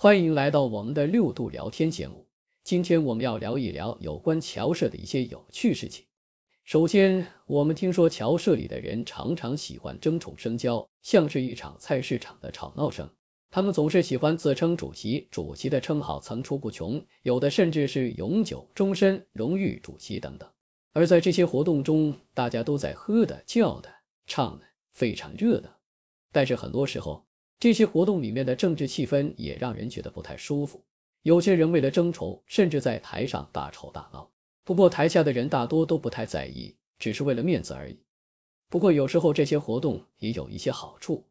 欢迎来到我们的六度聊天节目。今天我们要聊一聊有关桥社的一些有趣事情。首先，我们听说桥社里的人常常喜欢争宠生交，像是一场菜市场的吵闹声。他们总是喜欢自称主席，主席的称号层出不穷，有的甚至是永久、终身、荣誉主席等等。而在这些活动中，大家都在喝的、叫的、唱的，非常热闹。但是很多时候，这些活动里面的政治气氛也让人觉得不太舒服。有些人为了争宠，甚至在台上大吵大闹。不过台下的人大多都不太在意，只是为了面子而已。不过有时候这些活动也有一些好处，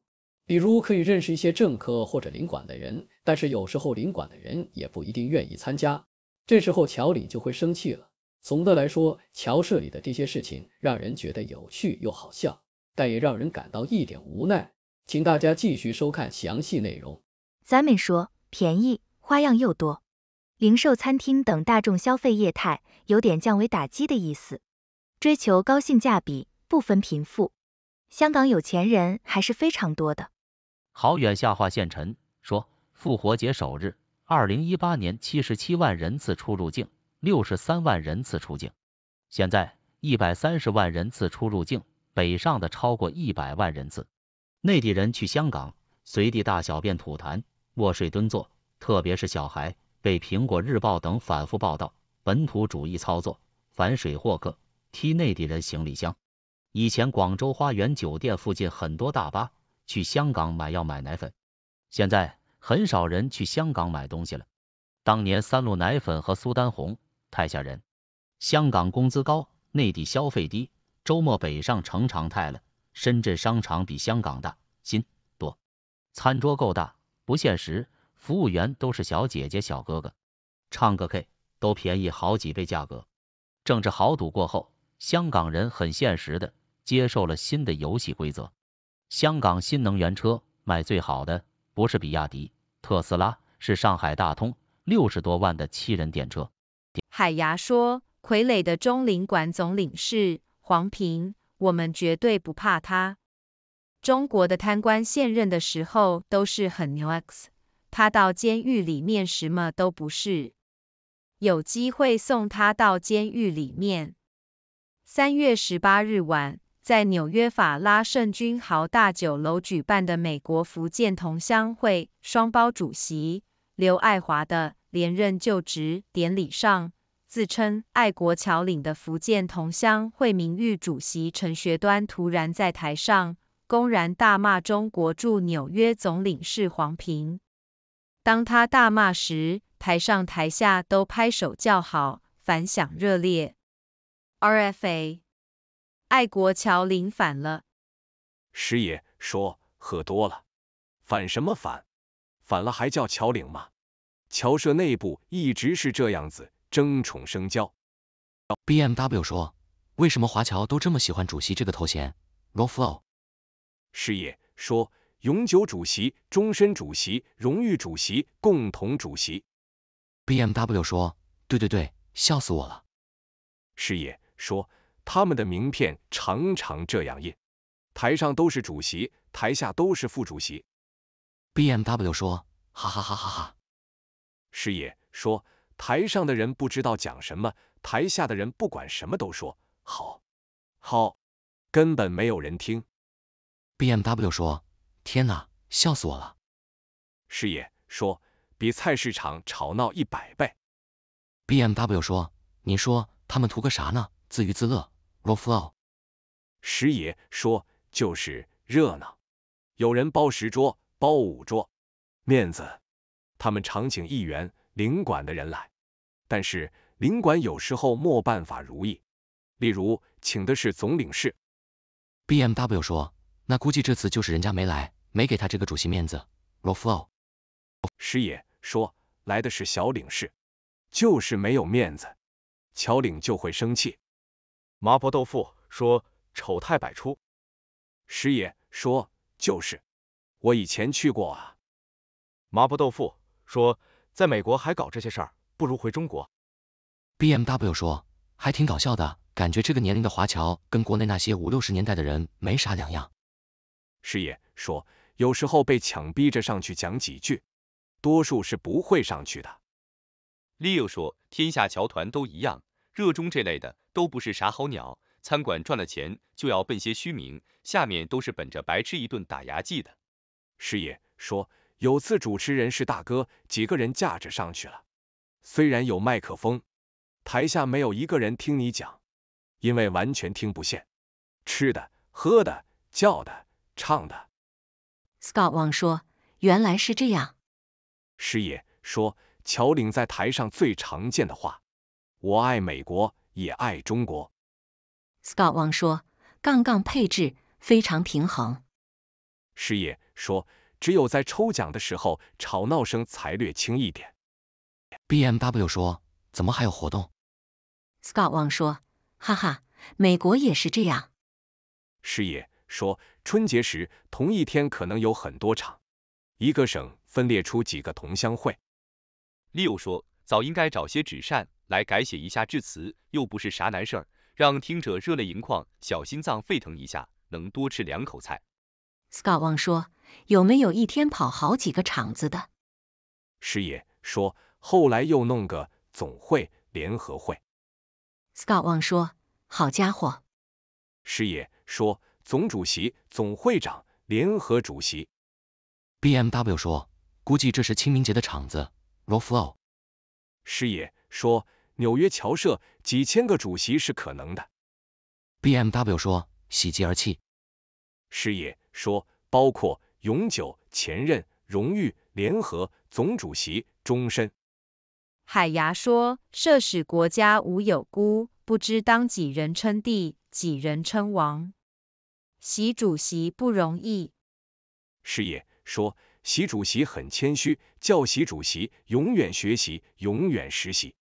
比如可以认识一些政客或者领馆的人。但是有时候领馆的人也不一定愿意参加，这时候乔里就会生气了。总的来说，乔社里的这些事情让人觉得有趣又好笑，但也让人感到一点无奈。请大家继续收看详细内容。咱们说，便宜花样又多，零售、餐厅等大众消费业态有点降维打击的意思。追求高性价比，不分贫富。香港有钱人还是非常多的。好远下划线陈说，复活节首日，二零一八年七十七万人次出入境，六十三万人次出境。现在一百三十万人次出入境，北上的超过一百万人次。内地人去香港随地大小便吐痰卧睡蹲坐，特别是小孩，被《苹果日报》等反复报道，本土主义操作，反水货客踢内地人行李箱。以前广州花园酒店附近很多大巴去香港买药买奶粉，现在很少人去香港买东西了。当年三鹿奶粉和苏丹红太吓人。香港工资高，内地消费低，周末北上成常态了。深圳商场比香港大，新多，餐桌够大，不现实。服务员都是小姐姐小哥哥，唱个 K 都便宜好几倍价格。政治豪赌过后，香港人很现实的接受了新的游戏规则。香港新能源车卖最好的不是比亚迪、特斯拉，是上海大通六十多万的七人电车。海牙说，傀儡的中领馆总领事黄平。我们绝对不怕他。中国的贪官现任的时候都是很牛 x，他到监狱里面什么都不是。有机会送他到监狱里面。三月十八日晚，在纽约法拉盛君豪大酒楼举办的美国福建同乡会双胞主席刘爱华的连任就职典礼上。自称爱国侨领的福建同乡会名誉主席陈学端突然在台上公然大骂中国驻纽约总领事黄平。当他大骂时，台上台下都拍手叫好，反响热烈。RFA，爱国侨领反了。师爷说喝多了，反什么反？反了还叫侨领吗？侨社内部一直是这样子。争宠生娇。BMW 说：“为什么华侨都这么喜欢主席这个头衔？”罗夫老事业说：“永久主席、终身主席、荣誉主席、共同主席。”BMW 说：“对对对，笑死我了。”事业说：“他们的名片常常这样印，台上都是主席，台下都是副主席。”BMW 说：“哈哈哈哈哈。”事业说。台上的人不知道讲什么，台下的人不管什么都说好，好，根本没有人听。BMW 说：天哪，笑死我了。师爷说：比菜市场吵闹一百倍。BMW 说：您说他们图个啥呢？自娱自乐。flow。”师爷说：就是热闹，有人包十桌，包五桌，面子。他们场景一员。领馆的人来，但是领馆有时候没办法如意。例如，请的是总领事，BMW 说，那估计这次就是人家没来，没给他这个主席面子。罗夫奥师爷说，来的是小领事，就是没有面子，乔领就会生气。麻婆豆腐说，丑态百出。师爷说，就是，我以前去过啊。麻婆豆腐说。在美国还搞这些事儿，不如回中国。BMW 说还挺搞笑的，感觉这个年龄的华侨跟国内那些五六十年代的人没啥两样。师爷说，有时候被强逼着上去讲几句，多数是不会上去的。Leo 说，天下侨团都一样，热衷这类的都不是啥好鸟，餐馆赚了钱就要奔些虚名，下面都是本着白吃一顿打牙祭的。师爷说。有次主持人是大哥，几个人架着上去了。虽然有麦克风，台下没有一个人听你讲，因为完全听不见。吃的、喝的、叫的、唱的。Scott Wang 说：“原来是这样。”师爷说：“乔岭在台上最常见的话，我爱美国，也爱中国。”Scott Wang 说：“杠杠配置非常平衡。”师爷说。只有在抽奖的时候，吵闹声才略轻一点。BMW 说，怎么还有活动？Scott Wang 说，哈哈，美国也是这样。师爷说，春节时同一天可能有很多场，一个省分裂出几个同乡会。Leo 说，早应该找些纸扇来改写一下致辞，又不是啥难事，让听者热泪盈眶，小心脏沸腾一下，能多吃两口菜。Scott Wang 说：“有没有一天跑好几个厂子的？”师爷说：“后来又弄个总会、联合会。”Scott Wang 说：“好家伙！”师爷说：“总主席、总会长、联合主席。”BMW 说：“估计这是清明节的场子 r o w flow。”师爷说：“纽约侨社几千个主席是可能的。”BMW 说：“喜极而泣。”师爷。说，包括永久前任荣誉联合总主席终身。海牙说，设使国家无有孤，不知当几人称帝，几人称王。习主席不容易。师爷说，习主席很谦虚，叫习主席永远学习，永远实习。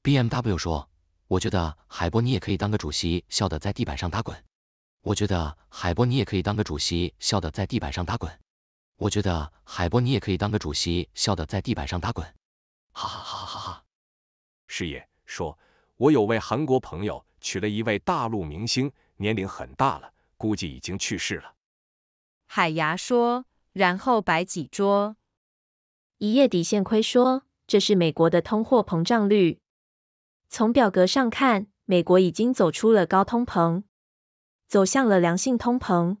B M W 说，我觉得海波你也可以当个主席，笑得在地板上打滚。我觉得海波你也可以当个主席，笑得在地板上打滚。我觉得海波你也可以当个主席，笑得在地板上打滚。哈哈哈哈哈哈！师爷说，我有位韩国朋友娶了一位大陆明星，年龄很大了，估计已经去世了。海牙说，然后摆几桌。一夜底线亏说，这是美国的通货膨胀率。从表格上看，美国已经走出了高通膨。走向了良性通膨，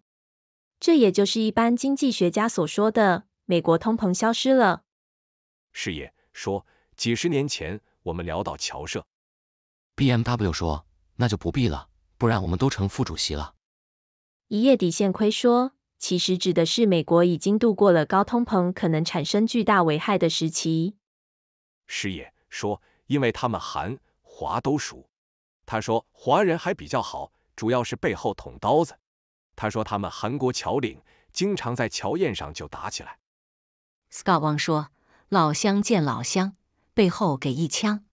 这也就是一般经济学家所说的美国通膨消失了。师爷说，几十年前我们聊到桥社，BMW 说，那就不必了，不然我们都成副主席了。一夜底线亏说，其实指的是美国已经度过了高通膨可能产生巨大危害的时期。师爷说，因为他们韩华都熟，他说华人还比较好。主要是背后捅刀子。他说他们韩国侨领经常在桥宴上就打起来。Scott w n g 说，老乡见老乡，背后给一枪。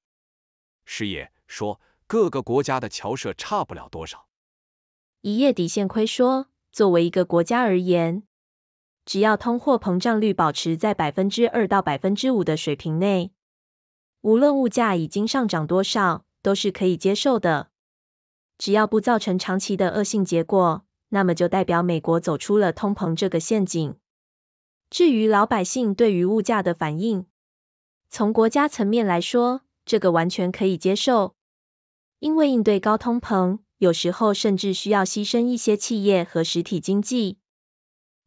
师爷说，各个国家的侨社差不了多少。一夜底线亏说，作为一个国家而言，只要通货膨胀率保持在百分之二到百分之五的水平内，无论物价已经上涨多少，都是可以接受的。只要不造成长期的恶性结果，那么就代表美国走出了通膨这个陷阱。至于老百姓对于物价的反应，从国家层面来说，这个完全可以接受，因为应对高通膨，有时候甚至需要牺牲一些企业和实体经济。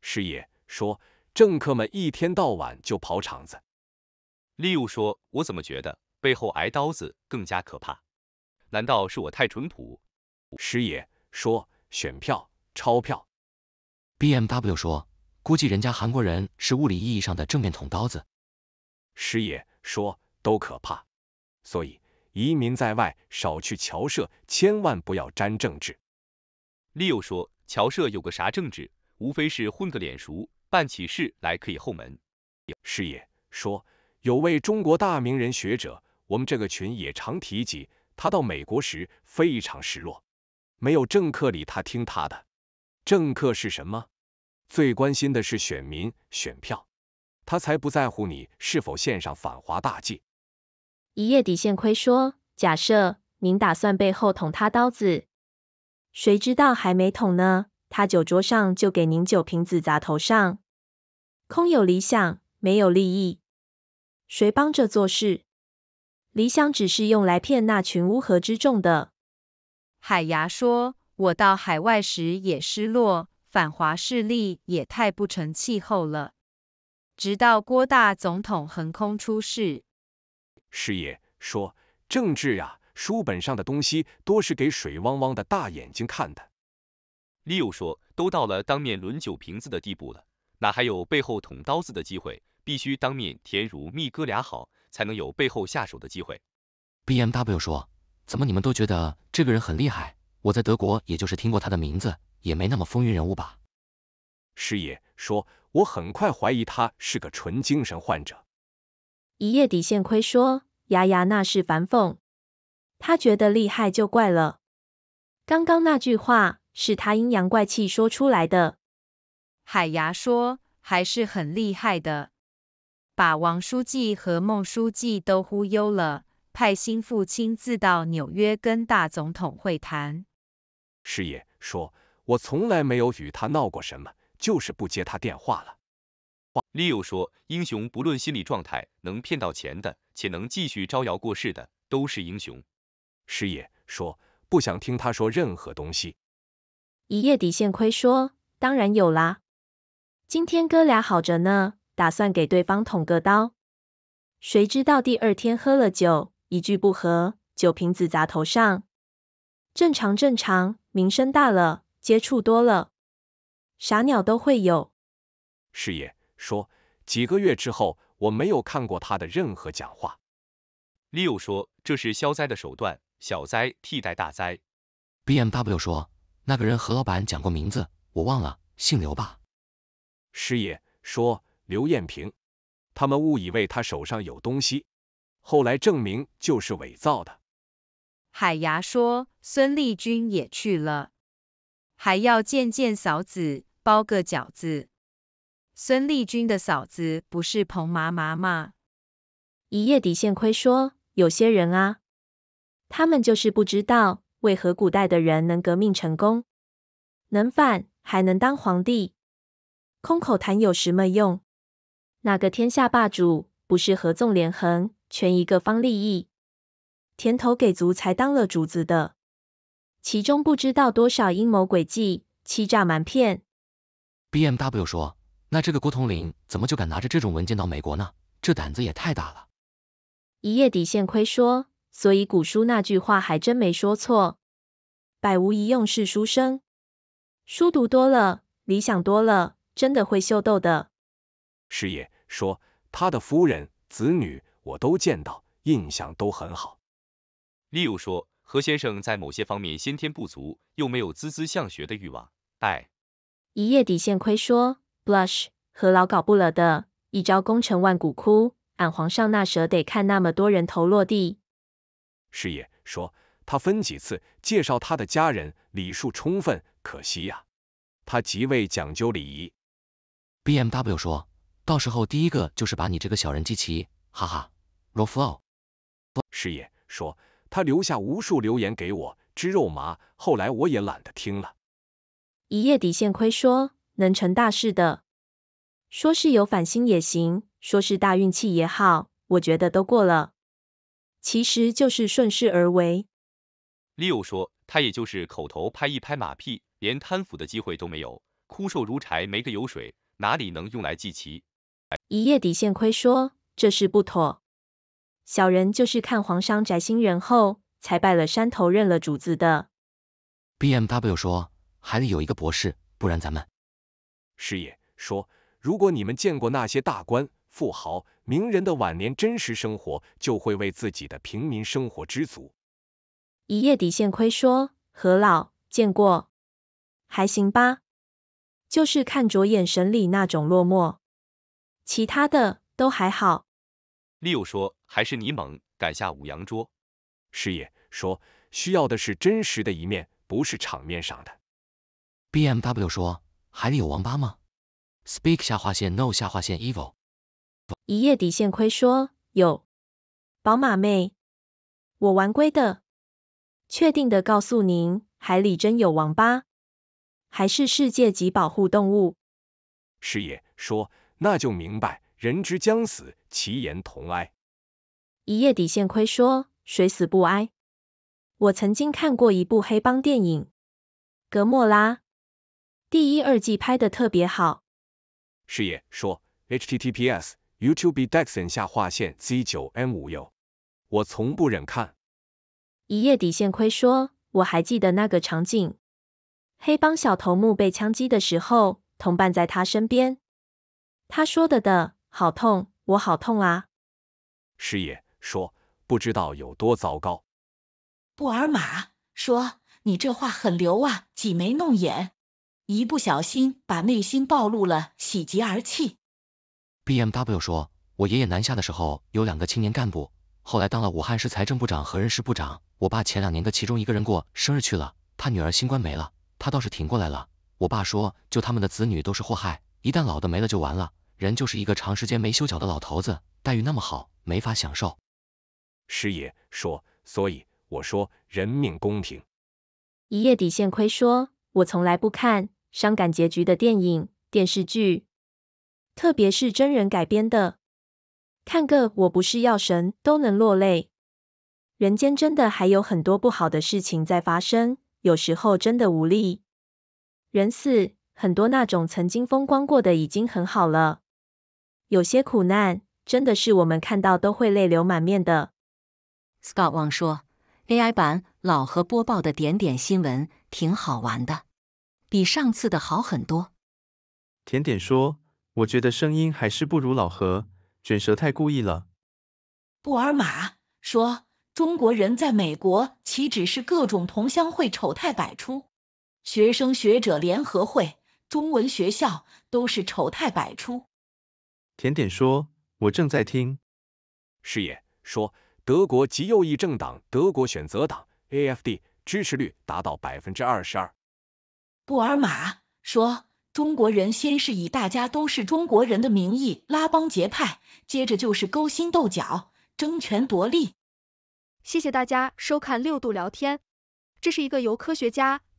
师爷说，政客们一天到晚就跑场子。六说，我怎么觉得背后挨刀子更加可怕？难道是我太淳朴？师爷说选票钞票，B M W 说估计人家韩国人是物理意义上的正面捅刀子。师爷说都可怕，所以移民在外少去侨社，千万不要沾政治。l e 说侨社有个啥政治，无非是混个脸熟，办起事来可以后门。师爷说有位中国大名人学者，我们这个群也常提及，他到美国时非常失落。没有政客理他，听他的。政客是什么？最关心的是选民、选票，他才不在乎你是否献上反华大计。一夜底线亏说，假设您打算背后捅他刀子，谁知道还没捅呢？他酒桌上就给您酒瓶子砸头上。空有理想，没有利益，谁帮着做事？理想只是用来骗那群乌合之众的。海牙说，我到海外时也失落，反华势力也太不成气候了。直到郭大总统横空出世。师爷说，政治呀，书本上的东西多是给水汪汪的大眼睛看的。利 e 说，都到了当面抡酒瓶子的地步了，哪还有背后捅刀子的机会？必须当面甜如蜜哥俩好，才能有背后下手的机会。BMW 说。怎么你们都觉得这个人很厉害？我在德国也就是听过他的名字，也没那么风云人物吧？师爷说，我很快怀疑他是个纯精神患者。一夜底线亏说，牙牙那是凡凤，他觉得厉害就怪了。刚刚那句话是他阴阳怪气说出来的。海牙说还是很厉害的，把王书记和孟书记都忽悠了。派心腹亲自到纽约跟大总统会谈。师爷说，我从来没有与他闹过什么，就是不接他电话了。话 l 说，英雄不论心理状态，能骗到钱的，且能继续招摇过市的，都是英雄。师爷说，不想听他说任何东西。一夜底线亏说，当然有啦，今天哥俩好着呢，打算给对方捅个刀，谁知道第二天喝了酒。一句不合，酒瓶子砸头上。正常正常，名声大了，接触多了，傻鸟都会有。师爷说，几个月之后，我没有看过他的任何讲话。Leo 说，这是消灾的手段，小灾替代大灾。BMW 说，那个人何老板讲过名字，我忘了，姓刘吧。师爷说，刘彦平，他们误以为他手上有东西。后来证明就是伪造的。海牙说，孙立军也去了，还要见见嫂子，包个饺子。孙立军的嫂子不是彭麻麻吗？一夜底线亏说，有些人啊，他们就是不知道为何古代的人能革命成功，能反还能当皇帝，空口谈有什么用？哪个天下霸主不是合纵连横？全一个方利益，甜头给足才当了主子的，其中不知道多少阴谋诡计，欺诈瞒骗。B M W 说，那这个郭统领怎么就敢拿着这种文件到美国呢？这胆子也太大了。一夜底线亏说，所以古书那句话还真没说错，百无一用是书生，书读多了，理想多了，真的会秀逗的。师爷说，他的夫人、子女。我都见到，印象都很好。例如说，何先生在某些方面先天不足，又没有孜孜向学的欲望，哎。一夜底线亏说，blush，何老搞不了的，一朝功成万骨枯，俺皇上那舍得看那么多人头落地。师爷说，他分几次介绍他的家人，礼数充分，可惜呀，他极为讲究礼仪。BMW 说，到时候第一个就是把你这个小人记齐，哈哈。罗夫奥，师爷说他留下无数留言给我，知肉麻，后来我也懒得听了。一夜底线亏说能成大事的，说是有反心也行，说是大运气也好，我觉得都过了，其实就是顺势而为。Leo 说他也就是口头拍一拍马屁，连贪腐的机会都没有，枯瘦如柴，没个油水，哪里能用来祭旗？一夜底线亏说这事不妥。小人就是看皇上宅心仁厚，才拜了山头认了主子的。BMW 说，还得有一个博士，不然咱们。师爷说，如果你们见过那些大官、富豪、名人的晚年真实生活，就会为自己的平民生活知足。一夜底线亏说，何老见过，还行吧，就是看着眼神里那种落寞，其他的都还好。Leo 说，还是你猛，敢下五羊桌。师爷说，需要的是真实的一面，不是场面上的。BMW 说，海里有王八吗？Speak 下划线 no 下划线 evil。一夜底线亏说，有。宝马妹，我玩归的，确定的告诉您，海里真有王八，还是世界级保护动物。师爷说，那就明白。人之将死，其言同哀。一夜底线亏说，谁死不哀？我曾经看过一部黑帮电影，《格莫拉》，第一二季拍的特别好。师爷说，https://youtube.dexin 下划线 z9m5u。我从不忍看。一夜底线亏说，我还记得那个场景，黑帮小头目被枪击的时候，同伴在他身边，他说的的。好痛，我好痛啊！师爷说不知道有多糟糕。布尔玛说你这话很流啊，挤眉弄眼，一不小心把内心暴露了，喜极而泣。B M W 说，我爷爷南下的时候有两个青年干部，后来当了武汉市财政部长和人事部长。我爸前两年的其中一个人过生日去了，他女儿新冠没了，他倒是挺过来了。我爸说，就他们的子女都是祸害，一旦老的没了就完了。人就是一个长时间没修脚的老头子，待遇那么好，没法享受。师爷说，所以我说人命公平。一夜底线亏说，我从来不看伤感结局的电影、电视剧，特别是真人改编的，看个我不是药神都能落泪。人间真的还有很多不好的事情在发生，有时候真的无力。人死，很多那种曾经风光过的已经很好了。有些苦难真的是我们看到都会泪流满面的。Scott w 说，AI 版老何播报的点点新闻挺好玩的，比上次的好很多。甜点说，我觉得声音还是不如老何，卷舌太故意了。布尔玛说，中国人在美国岂止是各种同乡会丑态百出，学生学者联合会、中文学校都是丑态百出。甜点说：“我正在听。”师爷说：“德国极右翼政党德国选择党 （A F D） 支持率达到百分之二十二。”布尔玛说：“中国人先是以大家都是中国人的名义拉帮结派，接着就是勾心斗角、争权夺利。”谢谢大家收看六度聊天，这是一个由科学家。